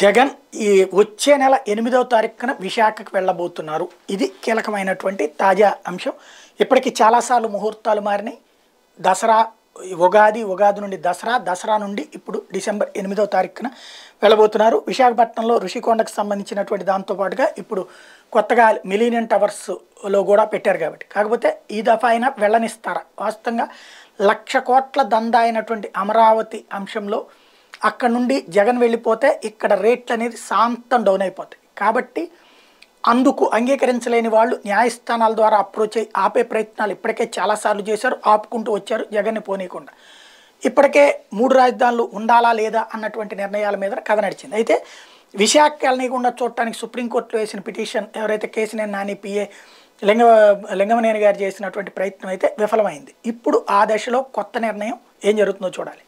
జగన్ ఈ వచ్చే నెల ఎనిమిదవ తారీఖున విశాఖకు వెళ్ళబోతున్నారు ఇది కీలకమైనటువంటి తాజా అంశం ఇప్పటికి చాలాసార్లు ముహూర్తాలు మారినాయి దసరా ఉగాది ఉగాది నుండి దసరా దసరా నుండి ఇప్పుడు డిసెంబర్ ఎనిమిదవ తారీఖున వెళ్ళబోతున్నారు విశాఖపట్నంలో ఋషికొండకు సంబంధించినటువంటి దాంతోపాటుగా ఇప్పుడు కొత్తగా మిలీనియం టవర్స్లో కూడా పెట్టారు కాబట్టి కాకపోతే ఈ దఫా అయినా వెళ్ళనిస్తారా వాస్తవంగా లక్ష కోట్ల దందా అయినటువంటి అమరావతి అంశంలో అక్కడ నుండి జగన్ వెళ్ళిపోతే ఇక్కడ రేట్లు అనేది శాంతం డౌన్ అయిపోతాయి కాబట్టి అందుకు అంగీకరించలేని వాళ్ళు న్యాయస్థానాల ద్వారా అప్రోచ్ అయి ఆపే ప్రయత్నాలు ఇప్పటికే చాలాసార్లు చేశారు ఆపుకుంటూ వచ్చారు జగన్ని పోనీయకుండా ఇప్పటికే మూడు రాజధానులు ఉండాలా లేదా అన్నటువంటి నిర్ణయాల మీద కథ నడిచింది అయితే విశాఖ కాలనీకుండా చూడటానికి సుప్రీంకోర్టులో వేసిన పిటిషన్ ఎవరైతే కేసీనేని నాని పిఏ లింగ లింగమనేని గారు చేసినటువంటి ప్రయత్నం అయితే విఫలమైంది ఇప్పుడు ఆ దశలో కొత్త నిర్ణయం ఏం జరుగుతుందో చూడాలి